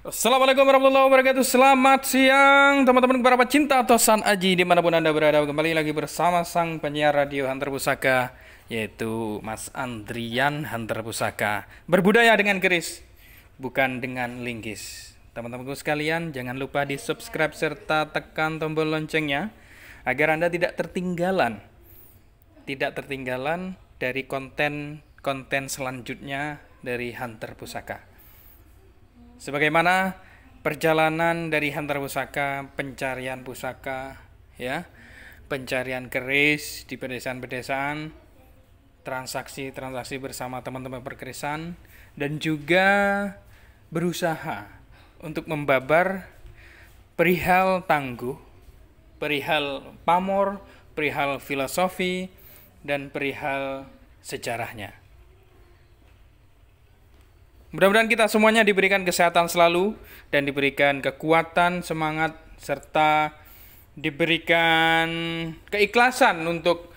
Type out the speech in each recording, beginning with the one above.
Assalamualaikum warahmatullahi wabarakatuh Selamat siang teman-teman para pecinta atau San Aji dimanapun anda berada Kembali lagi bersama sang penyiar radio Hunter Pusaka Yaitu Mas Andrian Hunter Pusaka Berbudaya dengan keris Bukan dengan linggis Teman-temanku sekalian jangan lupa di subscribe serta tekan tombol loncengnya Agar anda tidak tertinggalan Tidak tertinggalan dari konten-konten selanjutnya dari Hunter Pusaka Sebagaimana perjalanan dari hantar pusaka, pencarian pusaka, ya, pencarian keris di pedesaan-pedesaan, transaksi-transaksi bersama teman-teman perkerisan, dan juga berusaha untuk membabar perihal tangguh, perihal pamor, perihal filosofi, dan perihal sejarahnya. Mudah-mudahan kita semuanya diberikan kesehatan selalu dan diberikan kekuatan, semangat, serta diberikan keikhlasan untuk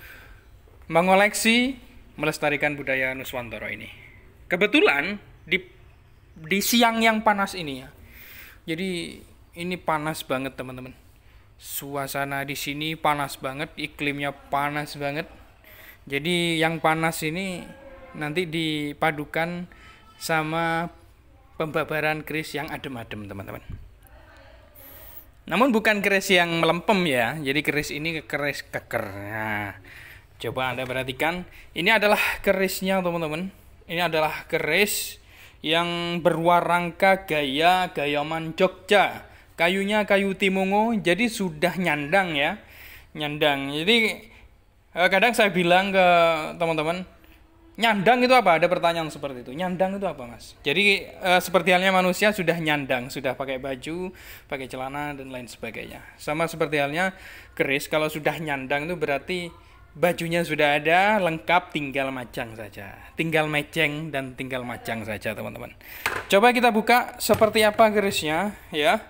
mengoleksi, melestarikan budaya Nuswantoro ini. Kebetulan di di siang yang panas ini ya. Jadi ini panas banget teman-teman. Suasana di sini panas banget, iklimnya panas banget. Jadi yang panas ini nanti dipadukan sama pembabaran keris yang adem-adem teman-teman. Namun bukan keris yang melempem ya, jadi keris ini keris keker. Nah, coba Anda perhatikan, ini adalah kerisnya teman-teman. Ini adalah keris yang berwarangka gaya gayaman Jogja. Kayunya kayu timungo, jadi sudah nyandang ya. Nyandang. Jadi eh, kadang saya bilang ke teman-teman, Nyandang itu apa? Ada pertanyaan seperti itu. Nyandang itu apa, Mas? Jadi e, seperti halnya manusia sudah nyandang, sudah pakai baju, pakai celana dan lain sebagainya. Sama seperti halnya keris, kalau sudah nyandang itu berarti bajunya sudah ada, lengkap, tinggal macang saja. Tinggal meceng dan tinggal macang saja, teman-teman. Coba kita buka seperti apa kerisnya, ya.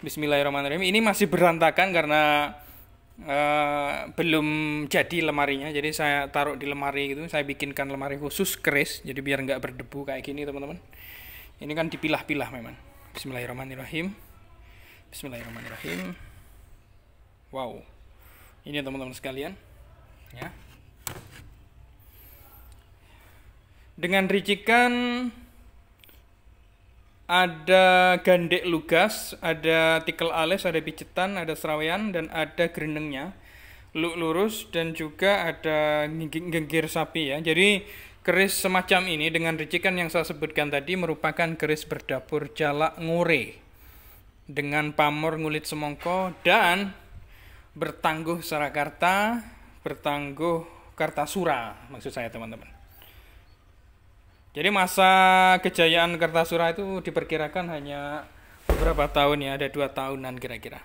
Bismillahirrahmanirrahim. Ini masih berantakan karena Eh, belum jadi lemarinya jadi saya taruh di lemari gitu saya bikinkan lemari khusus keris jadi biar nggak berdebu kayak gini teman-teman ini kan dipilah-pilah memang Bismillahirrahmanirrahim Bismillahirrahmanirrahim wow ini teman-teman sekalian ya dengan ricikan ada gandek lugas, ada tikel alis, ada picetan, ada serawian, dan ada gerendengnya. Luk lurus dan juga ada genggir sapi ya. Jadi keris semacam ini dengan ricikan yang saya sebutkan tadi merupakan keris berdapur jalak ngure, dengan pamor ngulit semongko dan bertangguh Surakarta, bertangguh Kartasura maksud saya teman-teman. Jadi masa kejayaan Kertasura itu diperkirakan hanya beberapa tahun ya, ada dua tahunan kira-kira.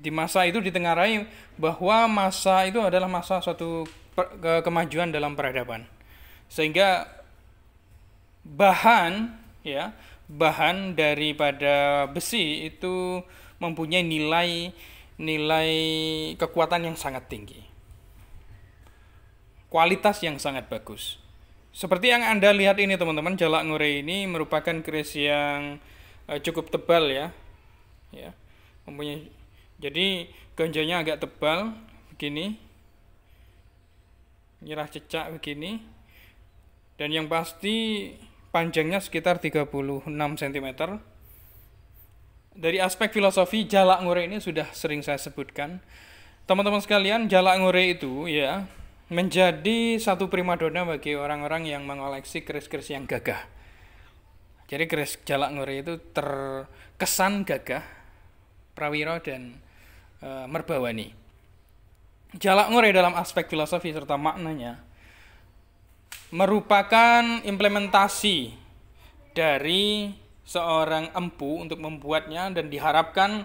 Di masa itu ditengarai bahwa masa itu adalah masa suatu ke kemajuan dalam peradaban. Sehingga bahan ya, bahan daripada besi itu mempunyai nilai nilai kekuatan yang sangat tinggi. Kualitas yang sangat bagus seperti yang Anda lihat ini teman-teman, jalak ngure ini merupakan keris yang eh, cukup tebal ya. Ya. Mempunyai jadi ganjanya agak tebal begini. Nyerah cecak begini. Dan yang pasti panjangnya sekitar 36 cm. Dari aspek filosofi jalak ngure ini sudah sering saya sebutkan. Teman-teman sekalian, jalak ngure itu ya menjadi satu primadona bagi orang-orang yang mengoleksi keris-keris yang gagah. Jadi keris Jalak Ngori itu terkesan gagah, prawiro dan e, merbawani. Jalak Ngori dalam aspek filosofi serta maknanya merupakan implementasi dari seorang empu untuk membuatnya dan diharapkan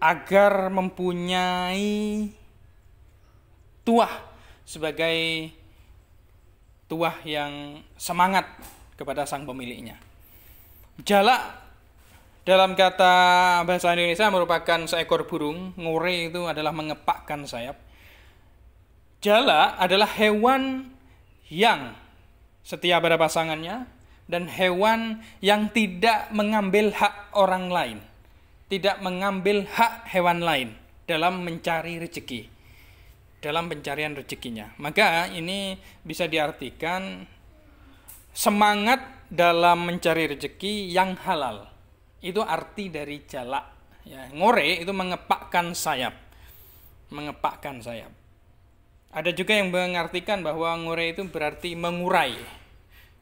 agar mempunyai tuah sebagai tuah yang semangat kepada sang pemiliknya. Jala dalam kata bahasa Indonesia merupakan seekor burung, ngure itu adalah mengepakkan sayap. Jala adalah hewan yang setia pada pasangannya dan hewan yang tidak mengambil hak orang lain, tidak mengambil hak hewan lain dalam mencari rezeki dalam pencarian rezekinya. Maka ini bisa diartikan semangat dalam mencari rezeki yang halal. Itu arti dari jalak. Ya, ngore itu mengepakkan sayap. Mengepakkan sayap. Ada juga yang mengartikan bahwa ngore itu berarti mengurai.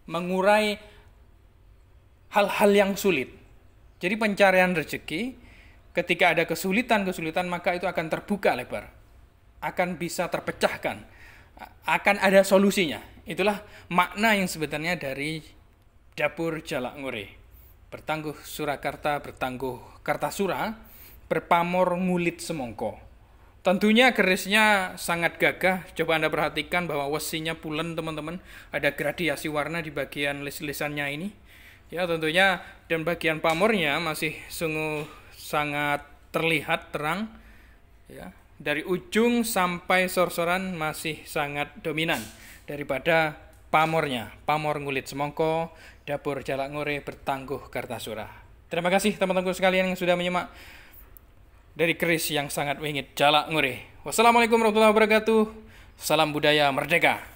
Mengurai hal-hal yang sulit. Jadi pencarian rezeki ketika ada kesulitan-kesulitan maka itu akan terbuka lebar akan bisa terpecahkan, akan ada solusinya. Itulah makna yang sebenarnya dari dapur jalak ngure. Bertangguh Surakarta, bertangguh Kartasura, berpamor ngulit semongko. Tentunya kerisnya sangat gagah. Coba Anda perhatikan bahwa wesinya pulen, teman-teman. Ada gradiasi warna di bagian lis-lisannya ini. Ya, tentunya dan bagian pamornya masih sungguh sangat terlihat terang. Ya, dari ujung sampai sorsoran masih sangat dominan daripada pamornya, pamor ngulit semongko, dapur jalak ngore bertangguh kartasura. Terima kasih teman-teman sekalian yang sudah menyimak dari keris yang sangat wingit jalak ngore. Wassalamualaikum warahmatullahi wabarakatuh. Salam budaya merdeka.